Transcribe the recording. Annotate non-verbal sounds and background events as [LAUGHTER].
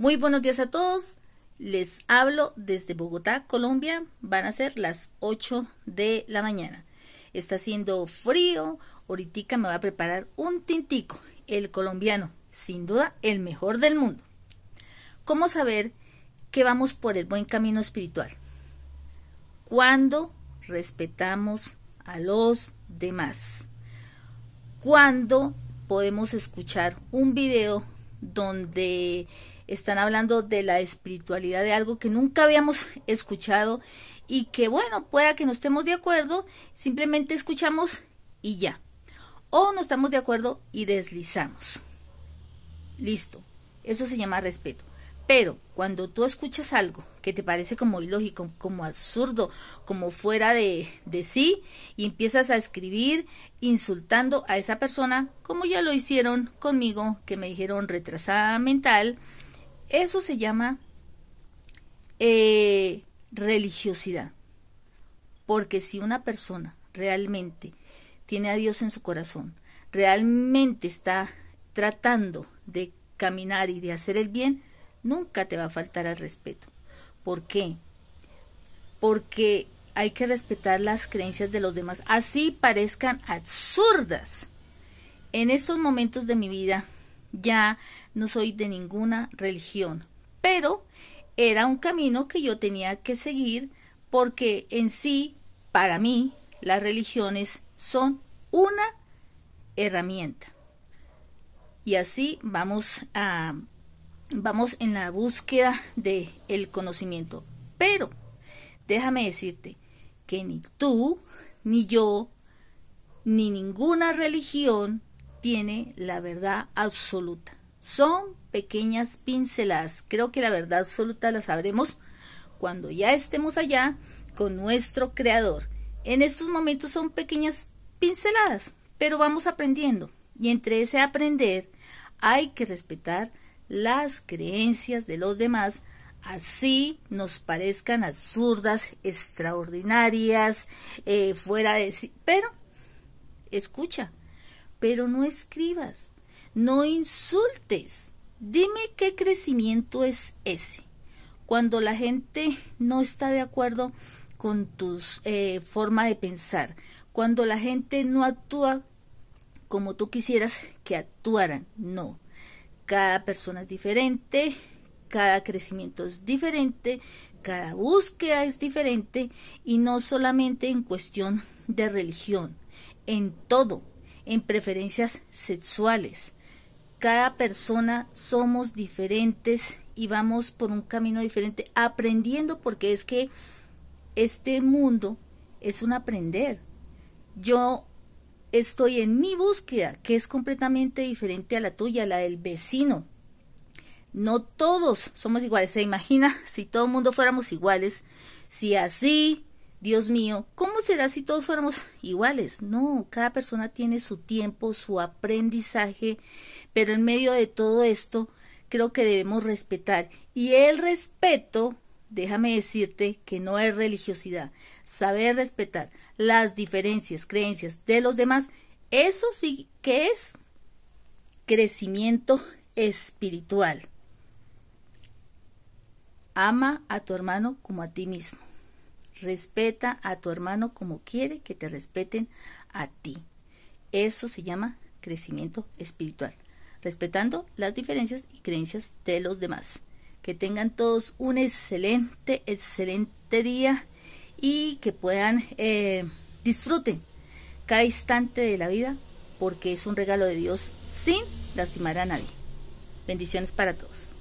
Muy buenos días a todos. Les hablo desde Bogotá, Colombia. Van a ser las 8 de la mañana. Está haciendo frío. Ahorita me va a preparar un tintico. El colombiano, sin duda, el mejor del mundo. ¿Cómo saber que vamos por el buen camino espiritual? Cuando respetamos a los demás. Cuando podemos escuchar un video donde están hablando de la espiritualidad de algo que nunca habíamos escuchado y que bueno, pueda que no estemos de acuerdo, simplemente escuchamos y ya. O no estamos de acuerdo y deslizamos. Listo. Eso se llama respeto. Pero cuando tú escuchas algo que te parece como ilógico, como absurdo, como fuera de, de, sí, y empiezas a escribir insultando a esa persona, como ya lo hicieron conmigo, que me dijeron retrasada mental, eso se llama eh, religiosidad. Porque si una persona realmente tiene a Dios en su corazón, realmente está tratando de caminar y de hacer el bien, nunca te va a faltar al respeto. ¿Por qué? Porque hay que respetar las creencias de los demás, así parezcan absurdas. En estos momentos de mi vida ya no soy de ninguna religión, pero era un camino que yo tenía que seguir porque en sí, para mí, las religiones son una herramienta. Y así vamos a vamos en la búsqueda de el conocimiento. Pero déjame decirte que ni tú, ni yo, ni ninguna religión tiene la verdad absoluta. Son pequeñas pinceladas. Creo que la verdad absoluta la sabremos cuando ya estemos allá con nuestro creador. En estos momentos son pequeñas pinceladas, pero vamos aprendiendo. Y entre ese aprender hay que respetar las creencias de los demás, así nos parezcan absurdas, extraordinarias, eh, fuera de sí. Pero, escucha, pero no escribas, no insultes. Dime qué crecimiento es ese. Cuando la gente no está de acuerdo con tu eh, forma de pensar, cuando la gente no actúa como tú quisieras que actuaran, no. Cada persona es diferente, cada crecimiento es diferente, cada búsqueda es diferente y no solamente en cuestión de religión, en todo en preferencias sexuales. Cada persona somos diferentes y vamos por un camino diferente, aprendiendo porque es que este mundo es un aprender. Yo estoy en mi búsqueda, que es completamente diferente a la tuya, la del vecino. No todos somos iguales. Se imagina [LAUGHS] si todo el mundo fuéramos iguales, si así Dios mío, ¿cómo será si todos fuéramos iguales? No, cada persona tiene su tiempo, su aprendizaje, pero en medio de todo esto creo que debemos respetar. Y el respeto, déjame decirte que no es religiosidad. Saber respetar las diferencias, creencias de los demás, eso sí que es crecimiento espiritual. Ama a tu hermano como a ti mismo. Respeta a tu hermano como quiere que te respeten a ti. Eso se llama crecimiento espiritual, respetando las diferencias y creencias de los demás. Que tengan todos un excelente, excelente día y que puedan eh, disfruten cada instante de la vida porque es un regalo de Dios sin lastimar a nadie. Bendiciones para todos.